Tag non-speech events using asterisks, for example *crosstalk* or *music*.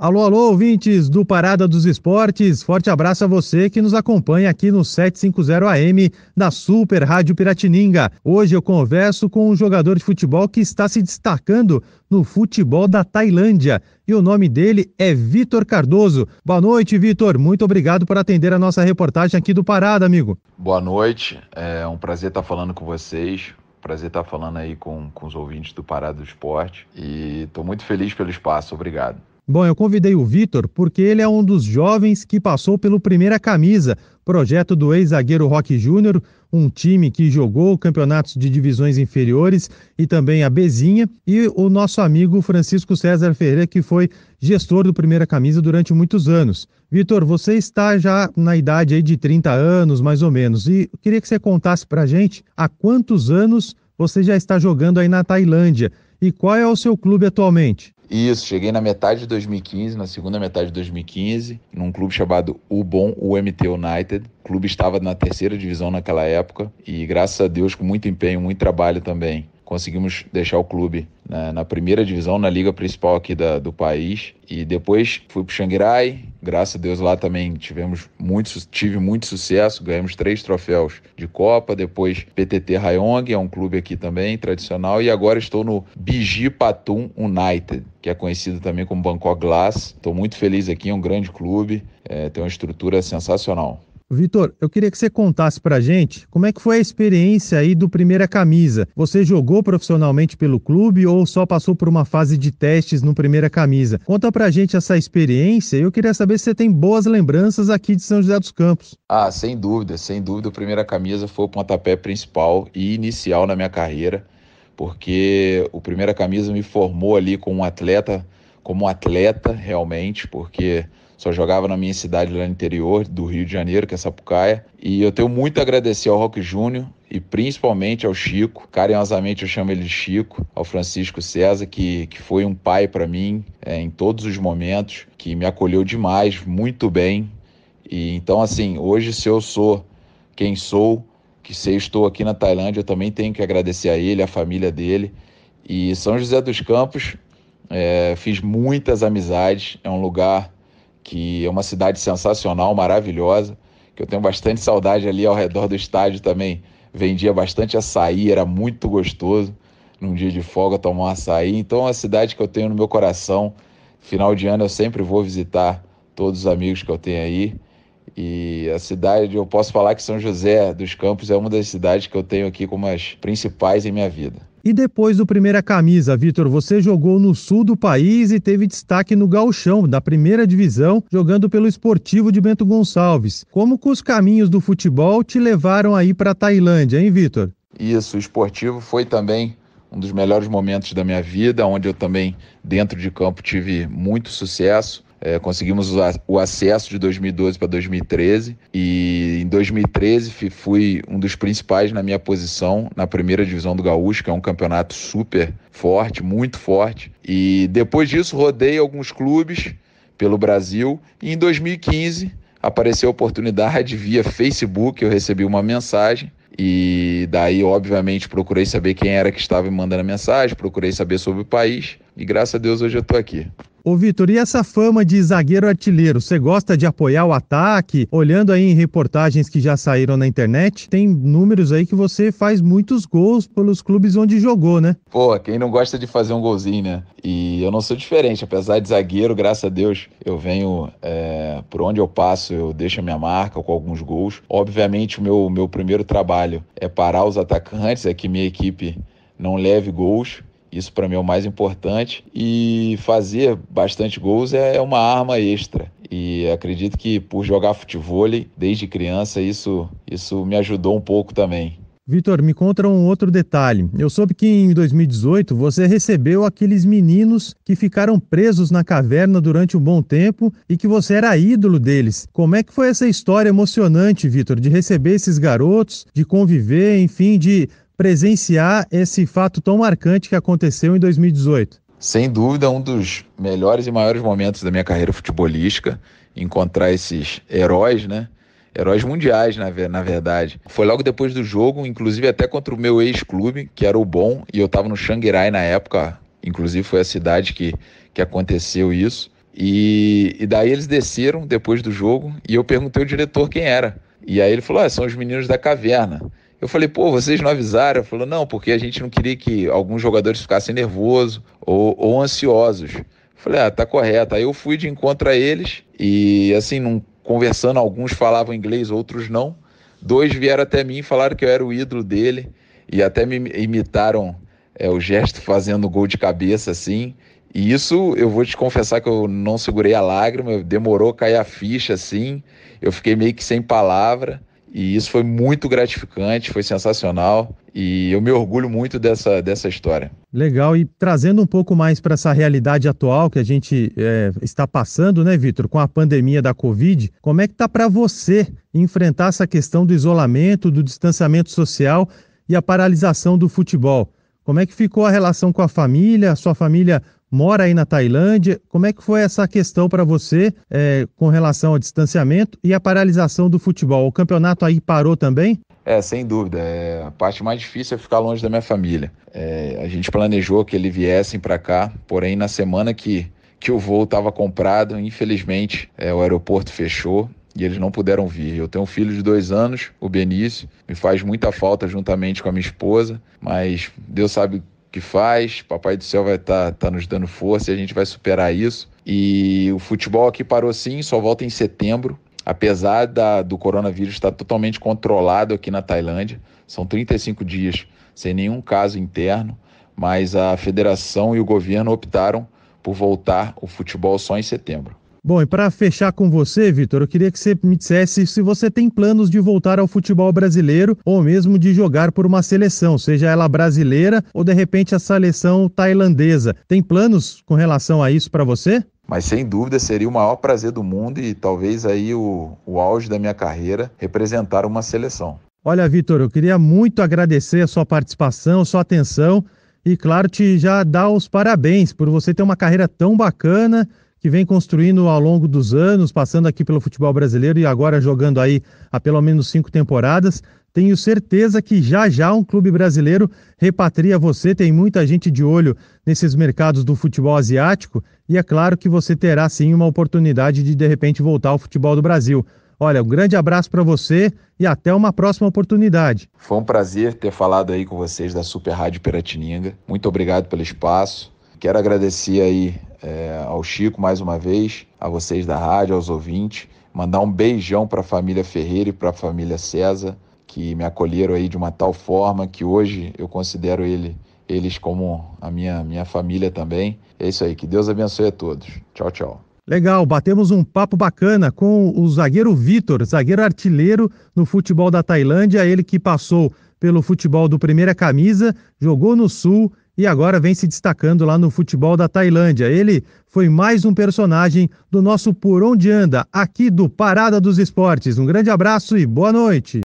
Alô, alô, ouvintes do Parada dos Esportes. Forte abraço a você que nos acompanha aqui no 750 AM da Super Rádio Piratininga. Hoje eu converso com um jogador de futebol que está se destacando no futebol da Tailândia. E o nome dele é Vitor Cardoso. Boa noite, Vitor. Muito obrigado por atender a nossa reportagem aqui do Parada, amigo. Boa noite. É um prazer estar falando com vocês prazer estar falando aí com, com os ouvintes do Parada do Esporte. E estou muito feliz pelo espaço, obrigado. Bom, eu convidei o Vitor porque ele é um dos jovens que passou pelo Primeira Camisa, projeto do ex-zagueiro Rock Júnior, um time que jogou campeonatos de divisões inferiores e também a Bezinha, e o nosso amigo Francisco César Ferreira, que foi gestor do Primeira Camisa durante muitos anos. Vitor, você está já na idade aí de 30 anos, mais ou menos, e queria que você contasse pra gente há quantos anos você já está jogando aí na Tailândia e qual é o seu clube atualmente? Isso, cheguei na metade de 2015, na segunda metade de 2015, num clube chamado Ubon UMT United. O clube estava na terceira divisão naquela época e, graças a Deus, com muito empenho, muito trabalho também, conseguimos deixar o clube na, na primeira divisão, na liga principal aqui da, do país. E depois fui para o Xangrai, graças a Deus lá também tivemos muito, tive muito sucesso, ganhamos três troféus de Copa, depois PTT Rayong, é um clube aqui também tradicional, e agora estou no Biji Patum United, que é conhecido também como Bangkok Glass. Estou muito feliz aqui, é um grande clube, é, tem uma estrutura sensacional. Vitor, eu queria que você contasse pra gente como é que foi a experiência aí do Primeira Camisa. Você jogou profissionalmente pelo clube ou só passou por uma fase de testes no Primeira Camisa? Conta pra gente essa experiência e eu queria saber se você tem boas lembranças aqui de São José dos Campos. Ah, sem dúvida, sem dúvida. O Primeira Camisa foi o pontapé principal e inicial na minha carreira, porque o Primeira Camisa me formou ali como um atleta, como um atleta realmente, porque só jogava na minha cidade lá no interior do Rio de Janeiro, que é Sapucaia. E eu tenho muito a agradecer ao Rock Júnior e principalmente ao Chico. Carinhosamente eu chamo ele de Chico, ao Francisco César, que, que foi um pai para mim é, em todos os momentos, que me acolheu demais, muito bem. E então, assim, hoje se eu sou quem sou, que se estou aqui na Tailândia, eu também tenho que agradecer a ele, a família dele. E São José dos Campos, é, fiz muitas amizades, é um lugar que é uma cidade sensacional, maravilhosa, que eu tenho bastante saudade ali ao redor do estádio também. Vendia bastante açaí, era muito gostoso num dia de folga tomar um açaí. Então é uma cidade que eu tenho no meu coração. Final de ano eu sempre vou visitar todos os amigos que eu tenho aí. E a cidade, eu posso falar que São José dos Campos é uma das cidades que eu tenho aqui como as principais em minha vida. E depois do primeira camisa, Vitor, você jogou no sul do país e teve destaque no Gauchão, da primeira divisão, jogando pelo Esportivo de Bento Gonçalves. Como que os caminhos do futebol te levaram aí para a Tailândia, hein, Vitor? Isso, o esportivo foi também um dos melhores momentos da minha vida, onde eu também, dentro de campo, tive muito sucesso. É, conseguimos o acesso de 2012 para 2013 e em 2013 fui um dos principais na minha posição na primeira divisão do Gaúcho, que é um campeonato super forte, muito forte. E depois disso rodei alguns clubes pelo Brasil e em 2015 apareceu a oportunidade via Facebook, eu recebi uma mensagem e daí, obviamente, procurei saber quem era que estava me mandando a mensagem, procurei saber sobre o país e graças a Deus hoje eu estou aqui. Ô Vitor, e essa fama de zagueiro artilheiro, você gosta de apoiar o ataque? Olhando aí em reportagens que já saíram na internet, tem números aí que você faz muitos gols pelos clubes onde jogou, né? Pô, quem não gosta de fazer um golzinho, né? E eu não sou diferente, apesar de zagueiro, graças a Deus, eu venho é, por onde eu passo, eu deixo a minha marca com alguns gols. Obviamente, o meu, meu primeiro trabalho é parar os atacantes, é que minha equipe não leve gols. Isso para mim é o mais importante. E fazer bastante gols é, é uma arma extra. E acredito que por jogar futebol desde criança, isso, isso me ajudou um pouco também. Vitor, me conta um outro detalhe. Eu soube que em 2018 você recebeu aqueles meninos que ficaram presos na caverna durante um bom tempo e que você era ídolo deles. Como é que foi essa história emocionante, Vitor, de receber esses garotos, de conviver, enfim, de presenciar esse fato tão marcante que aconteceu em 2018? Sem dúvida, um dos melhores e maiores momentos da minha carreira futebolística, encontrar esses heróis, né? Heróis mundiais, na, verdade. Foi logo depois do jogo, inclusive até contra o meu ex-clube, que era o Bom, e eu estava no Xangirai na época, inclusive foi a cidade que, que aconteceu isso. E, e, daí eles desceram depois do jogo e eu perguntei ao diretor quem era. E aí ele falou: ah, são os meninos da caverna. Eu falei, pô, vocês não avisaram? Falou, não, porque a gente não queria que alguns jogadores ficassem nervosos ou, ou ansiosos. Eu falei, ah, tá correto. Aí eu fui de encontro a eles e, assim, num, conversando, alguns falavam inglês, outros não. Dois vieram até mim e falaram que eu era o ídolo dele e até me imitaram é, o gesto *laughs* fazendo gol de cabeça, assim. E isso eu vou te confessar que eu não segurei a lágrima, demorou a cair a ficha assim. Eu fiquei meio que sem palavra, e isso foi muito gratificante, foi sensacional e eu me orgulho muito dessa, dessa história. Legal, e trazendo um pouco mais para essa realidade atual que a gente é, está passando, né, Vitor, com a pandemia da Covid, como é que tá para você enfrentar essa questão do isolamento, do distanciamento social e a paralisação do futebol? Como é que ficou a relação com a família? Sua família mora aí na Tailândia. Como é que foi essa questão para você é, com relação ao distanciamento e a paralisação do futebol? O campeonato aí parou também? É, sem dúvida. É, a parte mais difícil é ficar longe da minha família. É, a gente planejou que eles viessem para cá, porém na semana que, que o voo estava comprado, infelizmente é, o aeroporto fechou e eles não puderam vir. Eu tenho um filho de dois anos, o Benício, me faz muita falta juntamente com a minha esposa, mas Deus sabe que faz. Papai do céu vai estar tá, tá nos dando força e a gente vai superar isso. E o futebol aqui parou sim, só volta em setembro. Apesar da, do coronavírus estar totalmente controlado aqui na Tailândia, são 35 dias sem nenhum caso interno, mas a federação e o governo optaram por voltar o futebol só em setembro. Bom, e para fechar com você, Vitor, eu queria que você me dissesse se você tem planos de voltar ao futebol brasileiro ou mesmo de jogar por uma seleção, seja ela brasileira ou de repente a seleção tailandesa. Tem planos com relação a isso para você? Mas sem dúvida seria o maior prazer do mundo e talvez aí o, o auge da minha carreira representar uma seleção. Olha, Vitor, eu queria muito agradecer a sua participação, a sua atenção e, claro, te já dar os parabéns por você ter uma carreira tão bacana que vem construindo ao longo dos anos, passando aqui pelo futebol brasileiro e agora jogando aí há pelo menos cinco temporadas. Tenho certeza que já já um clube brasileiro repatria você. Tem muita gente de olho nesses mercados do futebol asiático e é claro que você terá sim uma oportunidade de de repente voltar ao futebol do Brasil. Olha, um grande abraço para você e até uma próxima oportunidade. Foi um prazer ter falado aí com vocês da Super Rádio Piratininga. Muito obrigado pelo espaço. Quero agradecer aí é, ao Chico mais uma vez, a vocês da rádio, aos ouvintes, mandar um beijão para a família Ferreira e para a família César, que me acolheram aí de uma tal forma que hoje eu considero ele, eles como a minha, minha família também. É isso aí, que Deus abençoe a todos. Tchau, tchau. Legal, batemos um papo bacana com o zagueiro Vitor, zagueiro artilheiro no futebol da Tailândia, ele que passou pelo futebol do Primeira Camisa, jogou no Sul e agora vem se destacando lá no futebol da Tailândia. Ele foi mais um personagem do nosso Por Onde Anda, aqui do Parada dos Esportes. Um grande abraço e boa noite.